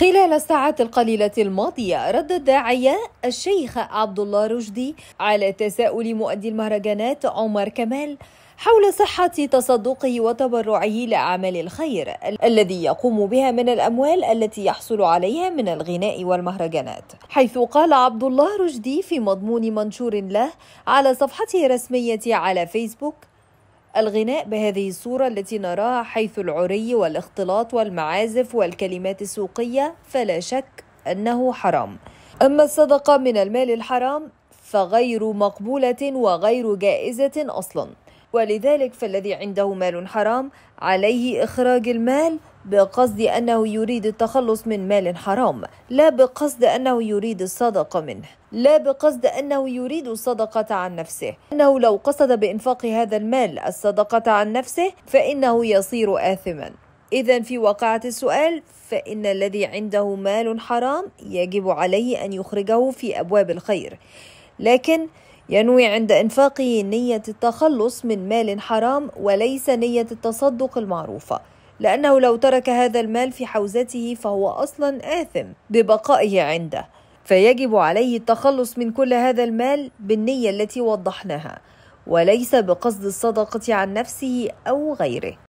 خلال الساعات القليلة الماضية رد الداعية الشيخ عبد الله رشدي على تساؤل مؤدي المهرجانات عمر كمال حول صحة تصدقه وتبرعه لأعمال الخير الذي يقوم بها من الأموال التي يحصل عليها من الغناء والمهرجانات حيث قال عبد الله رشدي في مضمون منشور له على صفحته الرسمية على فيسبوك الغناء بهذه الصورة التي نراها حيث العري والاختلاط والمعازف والكلمات السوقية فلا شك أنه حرام أما الصدقة من المال الحرام فغير مقبولة وغير جائزة أصلا ولذلك فالذي عنده مال حرام عليه إخراج المال بقصد أنه يريد التخلص من مال حرام لا بقصد أنه يريد الصدقة منه لا بقصد أنه يريد الصدقة عن نفسه أنه لو قصد بإنفاق هذا المال الصدقة عن نفسه فإنه يصير آثما إذا في واقعة السؤال فإن الذي عنده مال حرام يجب عليه أن يخرجه في أبواب الخير لكن ينوي عند إنفاقه نية التخلص من مال حرام وليس نية التصدق المعروفة لأنه لو ترك هذا المال في حوزته فهو أصلا آثم ببقائه عنده فيجب عليه التخلص من كل هذا المال بالنية التي وضحناها وليس بقصد الصدقة عن نفسه أو غيره